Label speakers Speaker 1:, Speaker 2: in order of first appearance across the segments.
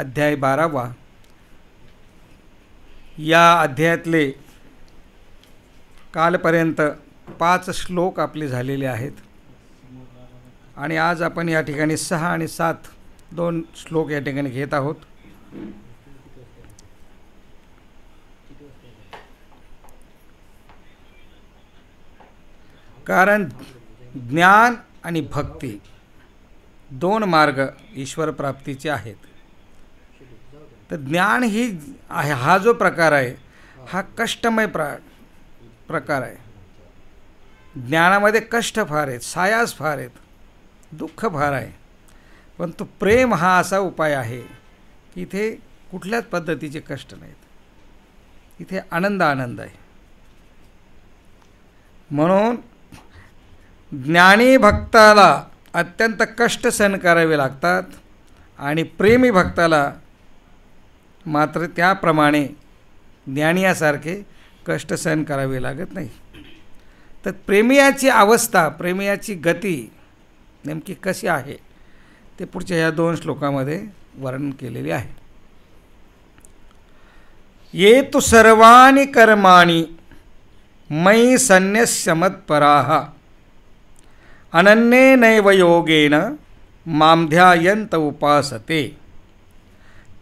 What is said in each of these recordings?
Speaker 1: अध्याय बारावा या अध्यायातले कालपर्यंत पाच श्लोक आपले झालेले आहेत आणि आज आपण या ठिकाणी सहा आणि सात दोन श्लोक या ठिकाणी घेत आहोत कारण ज्ञान आणि भक्ती दोन मार्ग ईश्वरप्राप्तीचे आहेत तर ज्ञान ही हा जो प्रकार आहे हा कष्टमय प्रा प्रकार आहे ज्ञानामध्ये कष्ट फार आहेत सायास फार आहेत दुःख फार आहे परंतु प्रेम हा असा उपाय आहे की इथे कुठल्याच पद्धतीचे कष्ट नाहीत इथे आनंद आनंद आहे म्हणून ज्ञानी भक्ताला अत्यंत कष्ट सहन करावे लागतात आणि प्रेमी भक्ताला मात्र त्याप्रमाणे ज्ञानियासारखे कष्ट सहन करावे लागत नाही तर प्रेमियाची अवस्था प्रेमियाची गती नेमकी कशी आहे ते पुढच्या या दोन श्लोकामध्ये वर्णन केलेले आहे ये तु सर्वाणी कर्माणी मयी संन्यस्यमत्पराः अनन्ये नैव योगेन मामध्यायंत उपासते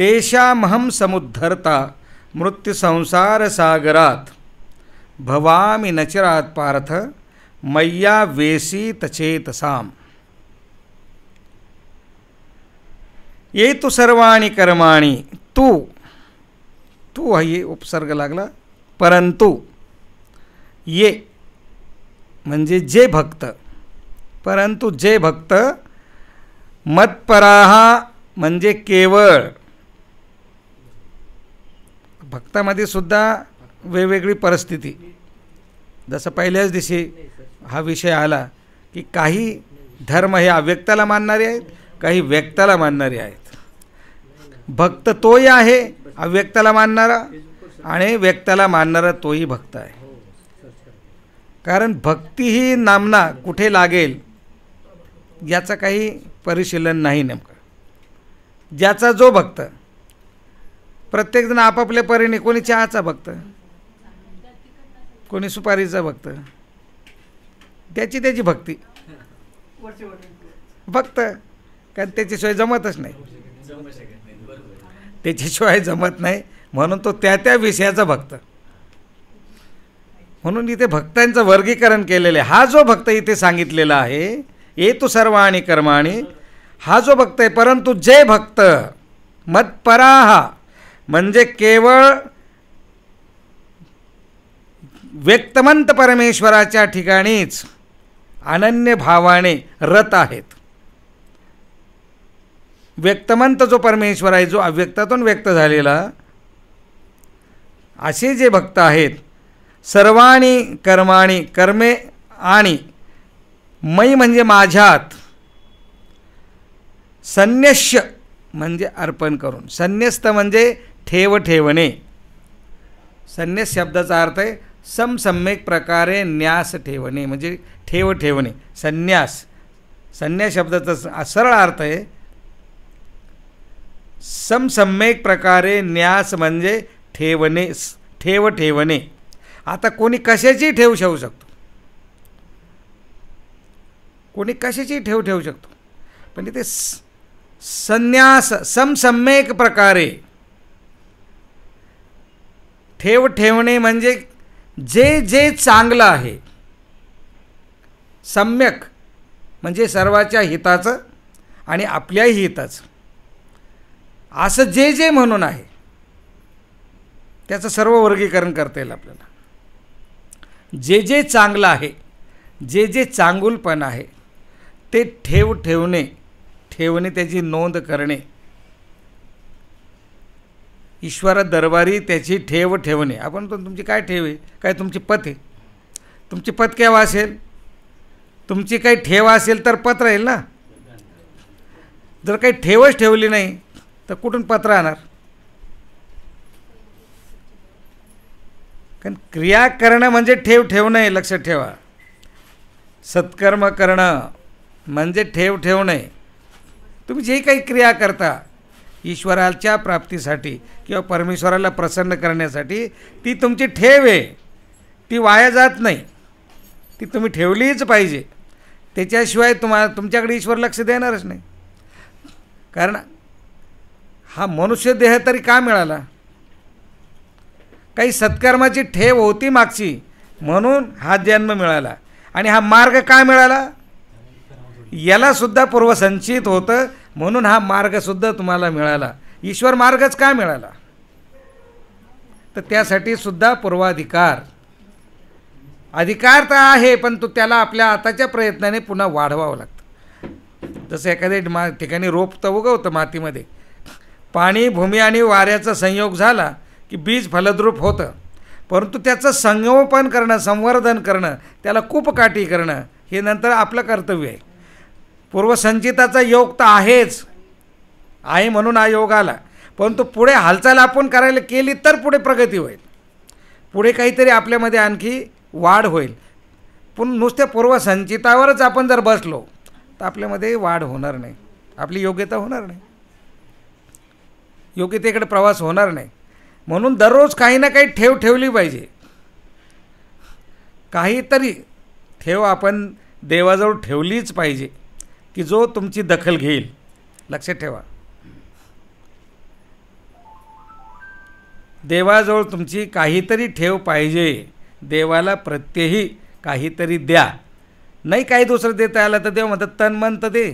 Speaker 1: तेषामहं समुद्धर्ता मृत्युसंसारसागरात भवामि नचरात् पार्थ मय्या वेसी तचेतसाम ये तु सर्वाणी कर्माणी तू तू हे उपसर्ग लागला परंतु ये म्हणजे जे भक्त परंतु जे भक्त मत्परा म्हणजे केवळ भक्तामध्ये सुद्धा वेगवेगळी परिस्थिती जसं पहिल्याच दिवशी हा विषय आला की काही धर्म हे अव्यक्ताला मानणारे आहेत काही व्यक्ताला मानणारे आहेत भक्त तोही आहे अव्यक्ताला मानणारा आणि व्यक्ताला मानणारा तोही भक्त आहे कारण भक्ती ही नामना कुठे लागेल याचं काही परिशीलन नाही नेमकं ज्याचा जो भक्त प्रत्येकजण आपापल्या परीने कोणी चहाचा भक्त कोणी सुपारीचा भक्त त्याची त्याची भक्ती भक्त कारण त्याच्याशिवाय जमतच नाही त्याच्याशिवाय जमत नाही म्हणून तो त्या त्या विषयाचा भक्त म्हणून इथे भक्तांचं वर्गीकरण केलेलं आहे हा जो भक्त इथे सांगितलेला आहे ये तू सर्व आणि कर्माणी हा जो भक्त आहे परंतु जे भक्त मत्परा हा म्हणजे केवळ व्यक्तमंत परमेश्वराच्या ठिकाणीच अनन्य भावाने रत आहेत व्यक्तमंत जो परमेश्वर आहे जो अव्यक्तातून व्यक्त झालेला असे जे भक्त आहेत सर्वाणी कर्माणी कर्मे आणि मयी म्हणजे माझ्यात संन्यस्य म्हणजे अर्पण करून संन्यस्त म्हणजे ठेव ठेवणे संन्यास शब्दाचा अर्थ आहे समसम्यक प्रकारे न्यास ठेवणे म्हणजे ठेव ठेवणे संन्यास संन्यास शब्दाचा सरळ अर्थ आहे समसम्यक प्रकारे न्यास म्हणजे ठेवणे ठेव ठेवणे आता कोणी कशाची ठेव ठेवू शकतो कोणी कशाची ठेव ठेवू शकतो पण ते संन्यास समसम्यक प्रकारे ठेव ठेवणे म्हणजे जे जे चांगलं आहे सम्यक म्हणजे सर्वाच्या हिताचं आणि आपल्याही हिताचं असं जे जे म्हणून आहे त्याचं सर्व वर्गीकरण करता येईल आपल्याला जे जे चांगलं आहे जे जे चांगुलपण आहे ते ठेव ठेवणे ठेवणे त्याची नोंद करणे ईश्वरा दरबारी त्याची ठेव ठेवणे आपण पण तुमची काय ठेव आहे काय तुमची पत आहे तुमची पत केव्हा असेल तुमची काही ठेव असेल तर पत्र राहील ना जर काही ठेवच ठेवली नाही तर कुठून पत्र राहणार कारण क्रिया करणं म्हणजे ठेव ठेवणं आहे लक्षात ठेवा सत्कर्म करणं म्हणजे ठेव ठेवणं आहे तुम्ही जे काही क्रिया करता ईश्वराच्या प्राप्तीसाठी किंवा परमेश्वराला प्रसन्न करण्यासाठी ती तुमची ठेव आहे ती वाया जात नाही ती तुम्ही ठेवलीच पाहिजे त्याच्याशिवाय तुम्हाला तुमच्याकडे ईश्वर लक्ष देणारच नाही कारण हा मनुष्य देह तरी का मिळाला काही सत्कर्माची ठेव होती मागची म्हणून हा जन्म मिळाला आणि हा मार्ग का मिळाला यालासुद्धा पूर्वसंचित होतं म्हणून हा मार्गसुद्धा तुम्हाला मिळाला ईश्वर मार्गच का मिळाला तर त्यासाठी सुद्धा पूर्वाधिकार अधिकार तर आहे पण तो त्याला आपल्या आताच्या प्रयत्नाने पुन्हा वाढवावं लागतं जसं एखाद्या मा ठिकाणी रोप तर उगवतं मातीमध्ये पाणी भूमी आणि वाऱ्याचा संयोग झाला की बीज फलद्रूप होतं परंतु त्याचं संगोपन करणं संवर्धन करणं त्याला कूपकाठी करणं हे नंतर आपलं कर्तव्य आहे पूर्वसंचिताचा योग तर आहेच आहे म्हणून हा योग आला परंतु पुढे हालचाल आपण करायला केली तर पुढे प्रगती होईल पुढे काहीतरी आपल्यामध्ये आणखी वाढ होईल पण नुसत्या पूर्वसंचितावरच आपण जर बसलो तर आपल्यामध्ये वाढ होणार नाही आपली योग्यता होणार नाही योग्यतेकडे प्रवास होणार नाही म्हणून दररोज काही ना काही ठेव ठेवली पाहिजे काहीतरी ठेव आपण देवाजवळ ठेवलीच पाहिजे की जो तुमची दखल घेईल लक्षात ठेवा देवाजवळ तुमची काहीतरी ठेव पाहिजे देवाला प्रत्येही काहीतरी द्या नाही काही दुसरं देता आलं तर देव म्हणतात तन मन तर दे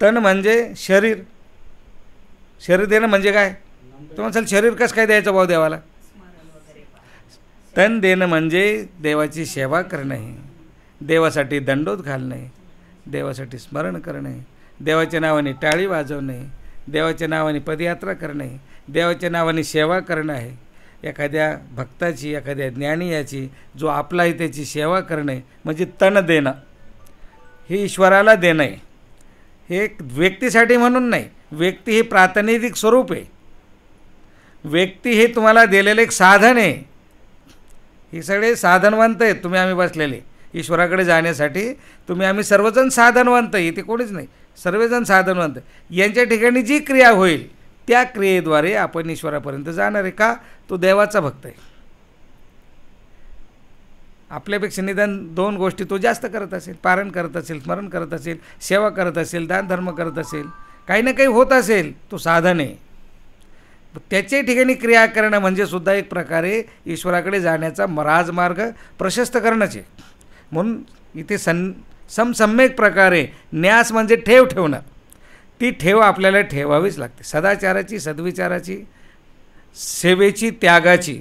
Speaker 1: तन म्हणजे शरीर शरीर देणं म्हणजे काय तुम्हाला म्हणसाल शरीर कसं काय द्यायचं भाऊ देवाला तन देणं म्हणजे देवाची सेवा करणं देवासाठी दंडोत घालणे देवासाठी स्मरण करणे देवाच्या नावाने टाळी वाजवणे देवाच्या नावाने पदयात्रा करणे देवाच्या नावाने सेवा करणं आहे एखाद्या भक्ताची एखाद्या ज्ञानी याची जो आपला त्याची सेवा करणे म्हणजे तण देणं हे ईश्वराला देणं आहे हे व्यक्तीसाठी म्हणून नाही व्यक्ती हे प्रातिनिधिक स्वरूप आहे व्यक्ती हे तुम्हाला दिलेलं एक साधन आहे हे सगळे साधनवंत आहेत तुम्ही आम्ही बसलेले ईश्वराकडे जाण्यासाठी तुम्ही आम्ही सर्वजण साधनवंत इथे कोणीच नाही सर्वजण साधनवंत यांच्या ठिकाणी जी क्रिया होईल त्या क्रियेद्वारे आपण ईश्वरापर्यंत जाणार आहे का तो देवाचा भक्त आहे आपल्यापेक्षा निदान दोन गोष्टी तो जास्त करत असेल पारण करत असेल स्मरण करत असेल सेवा करत असेल दानधर्म करत असेल काही ना काही होत असेल तो साधन आहे त्याच्या ठिकाणी क्रिया करणं म्हणजे सुद्धा एक प्रकारे ईश्वराकडे जाण्याचा राजमार्ग प्रशस्त करण्याचे आहे म्हणून इथे सं समसम्यक प्रकारे न्यास म्हणजे ठेव ठेवणं ती ठेव आपल्याला ठेवावीच लागते सदाचाराची सद्विचाराची सेवेची त्यागाची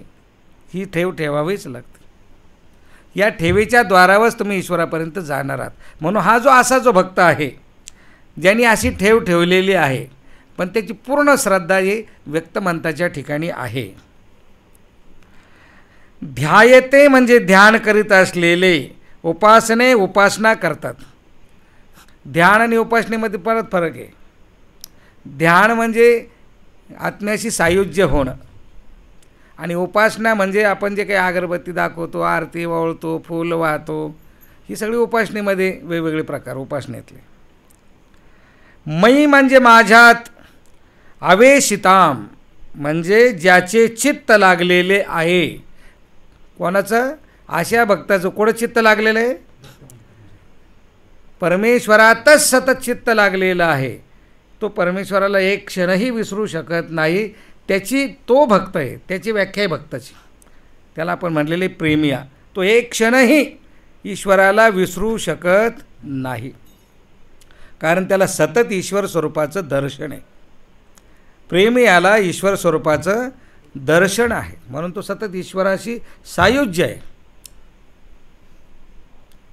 Speaker 1: ही ठेव ठेवावीच लागते या ठेवेच्या द्वारावरच तुम्ही ईश्वरापर्यंत जाणार आहात म्हणून हा जो असा जो भक्त आहे ज्यांनी अशी ठेव ठेवलेली आहे पण त्याची पूर्ण श्रद्धा ही व्यक्तमंताच्या ठिकाणी आहे ध्यायते म्हणजे ध्यान करीत असलेले उपासने उपासना करतात ध्यान आणि उपासनेमध्ये परत फरक आहे ध्यान म्हणजे आत्म्याशी सायुज्य होणं आणि उपासना म्हणजे आपण जे काही अगरबत्ती दाखवतो आरती वळतो फूल वाहतो ही सगळी उपासनेमध्ये वेगवेगळे प्रकार उपासनेतले मयी म्हणजे माझ्यात आवेशिताम म्हणजे ज्याचे चित्त लागलेले आहे कोणाचं अशा भक्ताचं कोणं चित्त लागलेलं आहे परमेश्वरातच सतत चित्त लागलेलं आहे तो परमेश्वराला एक क्षणही विसरू शकत नाही त्याची तो भक्त आहे त्याची व्याख्या आहे भक्ताची त्याला आपण म्हणलेले प्रेमिया तो एक क्षणही ईश्वराला विसरू शकत नाही कारण त्याला सतत ईश्वर स्वरूपाचं दर्शन आहे प्रेमियाला ईश्वर स्वरूपाचं दर्शन आहे म्हणून तो सतत ईश्वराशी सायुज्य आहे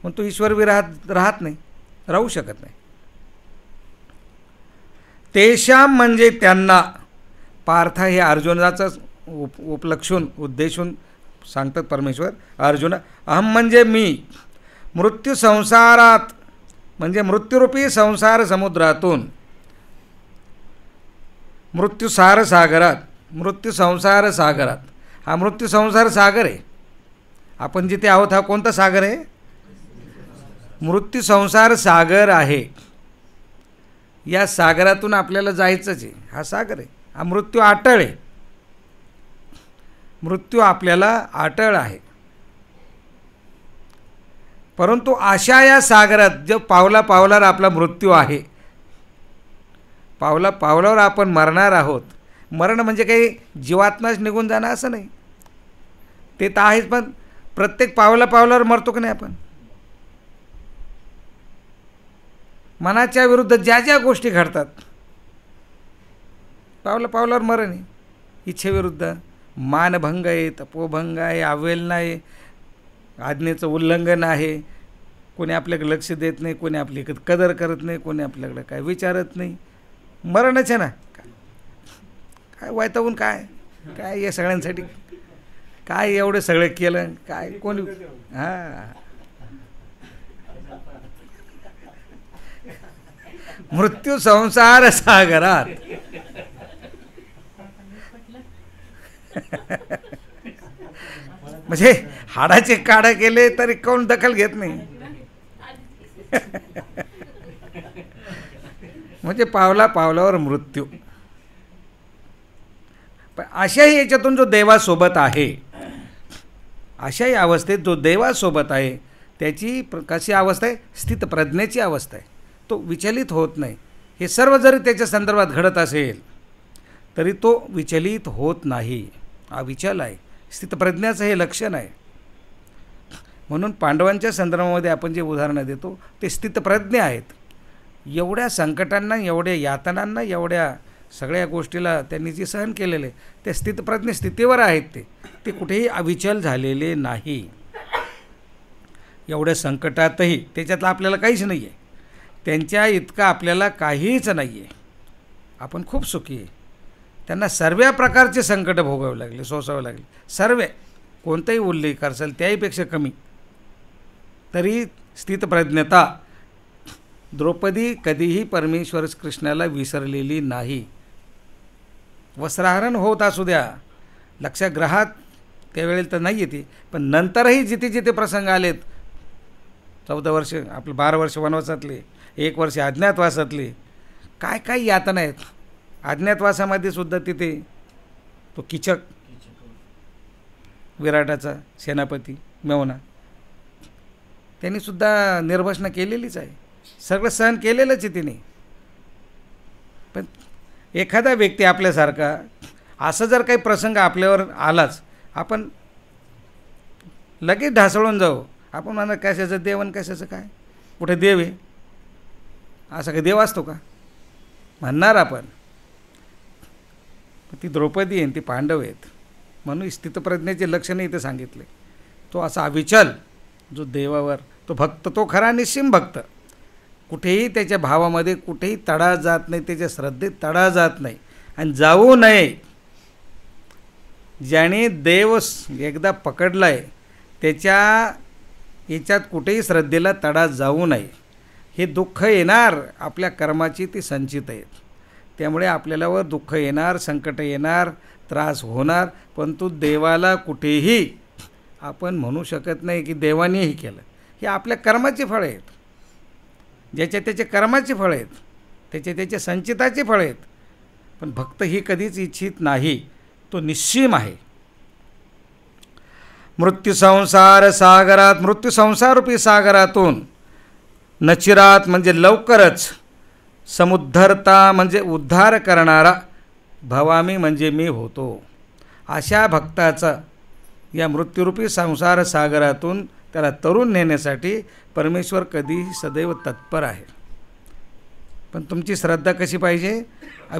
Speaker 1: पण तो ईश्वर विराहात राहत नाही राहू शकत नाही तेशाम म्हणजे त्यांना पार्थ हे अर्जुनाचं उप उपलक्षून उद्देशून सांगतात परमेश्वर अर्जुन अहम म्हणजे मी मृत्यू संसारात म्हणजे मृत्यूरूपी संसार समुद्रातून मृत्यूसार सागरात मृत्यू संसार सागरात हा मृत्यू संसार सागर आहे आपण जिथे आहोत हा कोणता सागर आहे मृत्यू संसार सागर आहे या सागरातून आपल्याला जायचंच आहे हा सागर आहे हा मृत्यू आटळ आहे मृत्यू आपल्याला आटळ आहे परंतु अशा या सागरात जो पावला पावलावर आपला मृत्यू आहे पावला पावलावर आपण मरणार आहोत मरण म्हणजे काही जीवात्माच निघून जाणं असं नाही ते तर आहेच पण प्रत्येक पावला पावलावर मरतो की नाही आपण मनाच्या विरुद्ध ज्या ज्या गोष्टी घडतात पावलं पावलावर मरण आहे इच्छेविरुद्ध मानभंग आहे तपोभंग आहे अवेलना आहे आज्ञेचं उल्लंघन आहे कोणी आपल्याकडे लक्ष देत नाही कोणी आपली कदर करत नाही कोणी आपल्याकडे काय विचारत नाही मरणच आहे ना काय वायतावून काय काय या सगळ्यांसाठी काय एवढं सगळं केलं काय कोणी हां मृत्यू संसार सागरात म्हणजे हाडाचे काढा केले तरी कोण दखल घेत नाही म्हणजे पावला पावलावर मृत्यू पण अशाही याच्यातून जो देवासोबत आहे अशाही अवस्थेत जो देवासोबत आहे त्याची कशी अवस्था आहे स्थित प्रज्ञेची अवस्था आहे तो विचलित होत नाही हे सर्व जरी त्याच्या संदर्भात घडत असेल तरी तो विचलित होत नाही हा विचल आहे स्थितप्रज्ञाचं हे लक्षण आहे म्हणून पांडवांच्या संदर्भामध्ये आपण जे उदाहरणं देतो ते स्थितप्रज्ञ आहेत एवढ्या संकटांना एवढ्या यातनांना एवढ्या सगळ्या गोष्टीला त्यांनी जे सहन केलेले ते स्थितप्रज्ञ स्थितीवर आहेत ते ते कुठेही अविचल झालेले नाही एवढ्या संकटातही त्याच्यातलं आपल्याला काहीच नाही आहे त्यांच्या इतका आपल्याला काहीच नाही आहे आपण खूप सुखी आहे त्यांना सर्व प्रकारचे संकट भोगावे लागले सोसावे लागले सर्व कोणताही उल्लेख असेल त्याहीपेक्षा कमी तरी स्थितप्रज्ञता द्रौपदी कधीही परमेश्वर कृष्णाला विसरलेली नाही वस्त्रहरण होत असू द्या लक्षग्रहात त्यावेळेला तर नाही येते पण नंतरही जिथे जिथे प्रसंग आलेत चौदा वर्ष आपले बारा वर्ष वनवासातले एक वर्ष अज्ञातवासातली काय काय यातना आहेत अज्ञातवासामध्ये सुद्धा तिथे तो किचक विराटाचा सेनापती मेवना त्यांनी सुद्धा निर्भसना केलेलीच आहे सगळं सहन केलेलंच आहे तिने पण एखादा व्यक्ती आपल्यासारखा असं जर काही प्रसंग आपल्यावर आलाच आपण लगेच ढासळून जाऊ आपण म्हणा कशाचं देवन कशाचं काय कुठे देव आहे असा काही देव असतो का म्हणणार आपण ती द्रौपदी आहे ती पांडव आहेत म्हणून स्थितप्रज्ञेचे लक्षणे इथे सांगितले तो असा अविचल जो देवावर तो भक्त तो खरा निश्चिम भक्त कुठेही त्याच्या भावामध्ये कुठेही तडा जात नाही त्याच्या श्रद्धेत तडा जात नाही आणि जाऊ नये ज्याने देव एकदा पकडला आहे त्याच्या याच्यात कुठेही श्रद्धेला तडा जाऊ नये हे दुःख येणार आपल्या कर्माची ती संचित आहेत त्यामुळे आपल्यालावर दुःख येणार संकट येणार त्रास होणार परंतु देवाला कुठेही आपण म्हणू शकत नाही की देवानेही केलं हे आपल्या कर्माचे फळ आहेत ज्याच्या त्याचे कर्माचे फळं आहेत त्याचे त्याचे संचिताचे फळं आहेत पण भक्त ही कधीच इच्छित नाही तो निश्चिम आहे मृत्यू संसार सागरात मृत्यू मृत्यूसंसारूपी सागरातून नचिरात म्हणजे लवकरच समुद्धरता म्हणजे उद्धार करणारा भवामी म्हणजे मी होतो अशा भक्ताचा या मृत्यूरूपी संसार सागरातून त्याला तरुण नेण्यासाठी परमेश्वर कधीही सदैव तत्पर आहे पण तुमची श्रद्धा कशी पाहिजे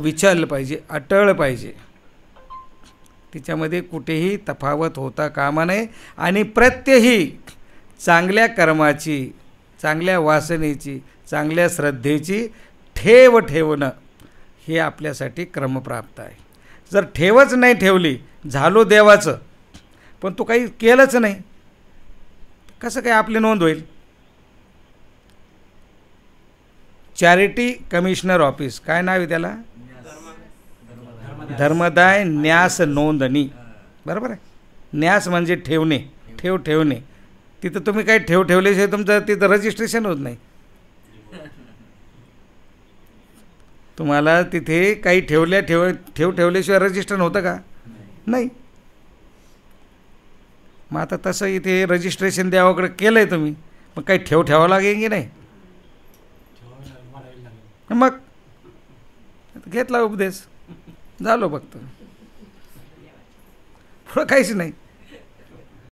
Speaker 1: विचारलं पाहिजे अटळ पाहिजे तिच्यामध्ये कुठेही तफावत होता कामा नये आणि प्रत्यही चांगल्या कर्माची चांगल्या वासनेची चांगल्या श्रद्धेची ठेव ठेवणं हे आपल्यासाठी क्रमप्राप्त आहे जर ठेवच नाही ठेवली झालो देवाचं पण तो काही केलंच नाही कसं काय आपली नोंद होईल चॅरिटी कमिशनर ऑफिस काय नाव आहे त्याला धर्मदाय न्यास नोंदणी बरोबर आहे न्यास म्हणजे ठेवणे ठेव ठेवणे तिथं तुम्ही काही ठेव ठेवल्याशिवाय तुमचं तिथं रजिस्ट्रेशन होत नाही तुम्हाला तिथे काही ठेवल्या ठेव ठेव ठेवल्याशिवाय रजिस्टर होतं का नाही मग आता तसं इथे रजिस्ट्रेशन द्यावाकडे केलं आहे तुम्ही मग काही ठेव ठेवावं लागेल की नाही मग घेतला उपदेश झालो बघतो पुढं काहीच नाही